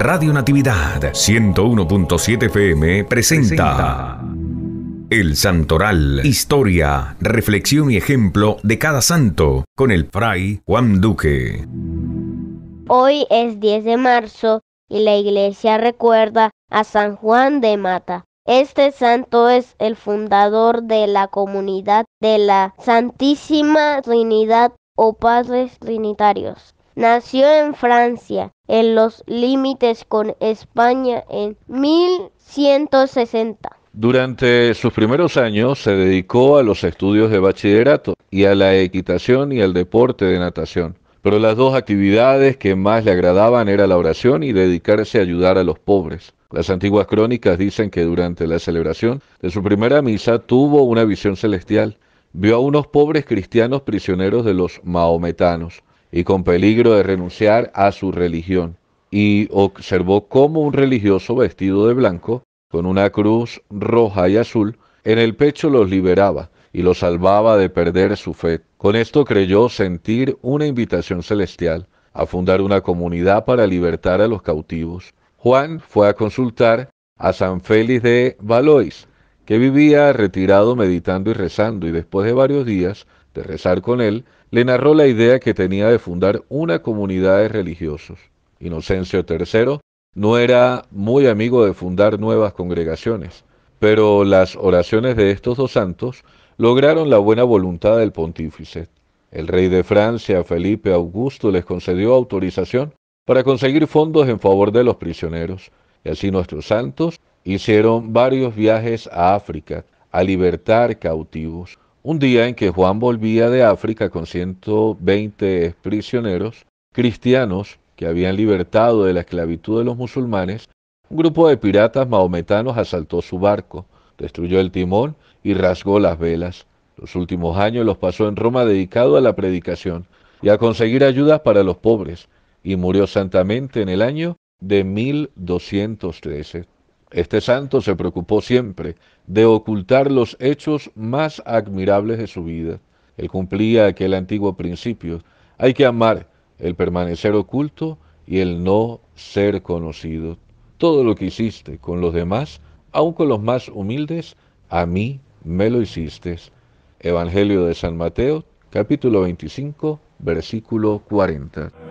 Radio Natividad 101.7 FM presenta El Santoral, historia, reflexión y ejemplo de cada santo con el fray Juan Duque. Hoy es 10 de marzo y la iglesia recuerda a San Juan de Mata. Este santo es el fundador de la comunidad de la Santísima Trinidad o Padres Trinitarios Nació en Francia, en los límites con España, en 1160. Durante sus primeros años se dedicó a los estudios de bachillerato y a la equitación y al deporte de natación. Pero las dos actividades que más le agradaban era la oración y dedicarse a ayudar a los pobres. Las antiguas crónicas dicen que durante la celebración de su primera misa tuvo una visión celestial. Vio a unos pobres cristianos prisioneros de los maometanos y con peligro de renunciar a su religión, y observó cómo un religioso vestido de blanco, con una cruz roja y azul, en el pecho los liberaba y los salvaba de perder su fe. Con esto creyó sentir una invitación celestial a fundar una comunidad para libertar a los cautivos. Juan fue a consultar a San Félix de Valois, que vivía retirado meditando y rezando, y después de varios días de rezar con él, le narró la idea que tenía de fundar una comunidad de religiosos. Inocencio III no era muy amigo de fundar nuevas congregaciones, pero las oraciones de estos dos santos lograron la buena voluntad del pontífice. El rey de Francia, Felipe Augusto, les concedió autorización para conseguir fondos en favor de los prisioneros, y así nuestros santos hicieron varios viajes a África a libertar cautivos. Un día en que Juan volvía de África con 120 prisioneros cristianos que habían libertado de la esclavitud de los musulmanes, un grupo de piratas maometanos asaltó su barco, destruyó el timón y rasgó las velas. Los últimos años los pasó en Roma dedicado a la predicación y a conseguir ayudas para los pobres, y murió santamente en el año de 1213. Este santo se preocupó siempre de ocultar los hechos más admirables de su vida. Él cumplía aquel antiguo principio. Hay que amar el permanecer oculto y el no ser conocido. Todo lo que hiciste con los demás, aun con los más humildes, a mí me lo hiciste. Evangelio de San Mateo, capítulo 25, versículo 40.